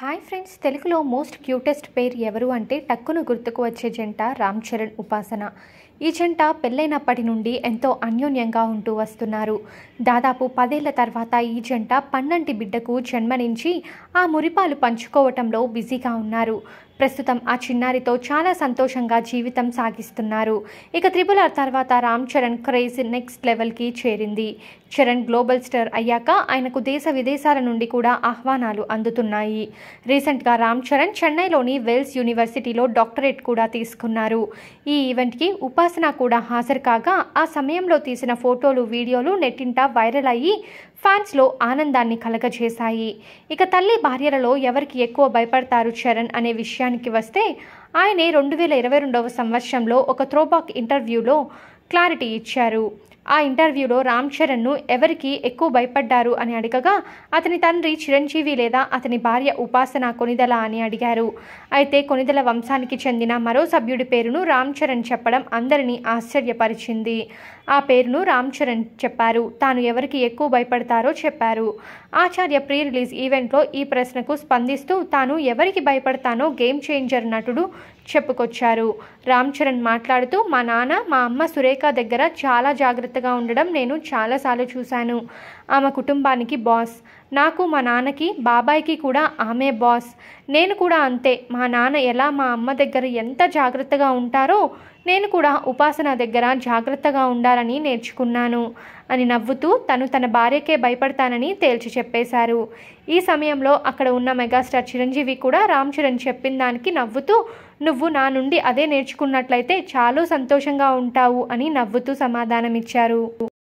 hi friends తెలుగులో most cutest pair ఎవరు అంటే టక్కును గుర్తుకు వచ్చే జంట రామ్ చరణ్ ఉపాసన ఈ జంట పెళ్ళైనప్పటి నుండి ఎంతో అన్యోన్యంగా ఉంటూ వస్తున్నారు దాదాపు పదేళ్ల తర్వాత ఈ జంట పన్నంటి బిడ్డకు జన్మనించి ఆ మురిపాలు పంచుకోవటంలో బిజీగా ఉన్నారు ప్రస్తుతం ఆ చిన్నారితో చాలా సంతోషంగా జీవితం సాగిస్తున్నారు ఇక త్రిబుల్ ఆర్ తర్వాత రామ్ చరణ్ క్రేజ్ నెక్స్ట్ లెవెల్కి చేరింది చరణ్ గ్లోబల్ స్టార్ అయ్యాక ఆయనకు దేశ విదేశాల నుండి కూడా ఆహ్వానాలు అందుతున్నాయి రీసెంట్గా రామ్ చరణ్ చెన్నైలోని వెల్స్ యూనివర్సిటీలో డాక్టరేట్ కూడా తీసుకున్నారు ఈ ఈవెంట్కి ఉపాసన కూడా హాజరు కాగా ఆ సమయంలో తీసిన ఫోటోలు వీడియోలు నెట్టింట వైరల్ అయ్యి ఫ్యాన్స్లో ఆనందాన్ని కలగజేశాయి ఇక తల్లి భార్యలలో ఎవరికి ఎక్కువ భయపడతారు చరణ్ అనే విషయం విషయానికి వస్తే ఆయన రెండు వేల ఇరవై రెండవ సంవత్సరంలో ఒక త్రోబాక్ ఇంటర్వ్యూలో క్లారిటీ ఇచ్చారు ఆ ఇంటర్వ్యూలో రామ్ చరణ్ను ఎవరికి ఎక్కువ భయపడ్డారు అని అడగగా అతని తండ్రి చిరంజీవి లేదా అతని భార్య ఉపాసన కొనిదల అని అడిగారు అయితే కొనిదల వంశానికి చెందిన మరో సభ్యుడి పేరును రామ్ చరణ్ చెప్పడం అందరినీ ఆశ్చర్యపరిచింది ఆ పేరును రామ్ చరణ్ చెప్పారు తాను ఎవరికి ఎక్కువ భయపడతారో చెప్పారు ఆచార్య ప్రీ రిలీజ్ ఈవెంట్లో ఈ ప్రశ్నకు స్పందిస్తూ తాను ఎవరికి భయపడతానో గేమ్ చేంజర్ నటుడు చెప్పుకొచ్చారు రామ్ చరణ్ మాట్లాడుతూ మా నాన్న మా అమ్మ సురేఖ రేఖ దగ్గర చాలా జాగ్రత్తగా ఉండడం నేను చాలాసార్లు చూశాను ఆమె కుటుంబానికి బాస్ నాకు మా నాన్నకి బాబాయ్కి కూడా ఆమె బాస్ నేను కూడా అంతే మా నాన్న ఎలా మా అమ్మ దగ్గర ఎంత జాగ్రత్తగా ఉంటారో నేను కూడా ఉపాసన దగ్గర జాగ్రత్తగా ఉండాలని నేర్చుకున్నాను అని నవ్వుతూ తను తన భార్యకే భయపడతానని తేల్చి చెప్పేశారు ఈ సమయంలో అక్కడ ఉన్న మెగాస్టార్ చిరంజీవి కూడా రామ్ చరణ్ చెప్పిన దానికి నవ్వుతూ నువ్వు నా నుండి అదే నేర్చుకున్నట్లయితే చాలా సంతోషంగా ఉంటావు అని నవ్వుతూ సమాధానమిచ్చారు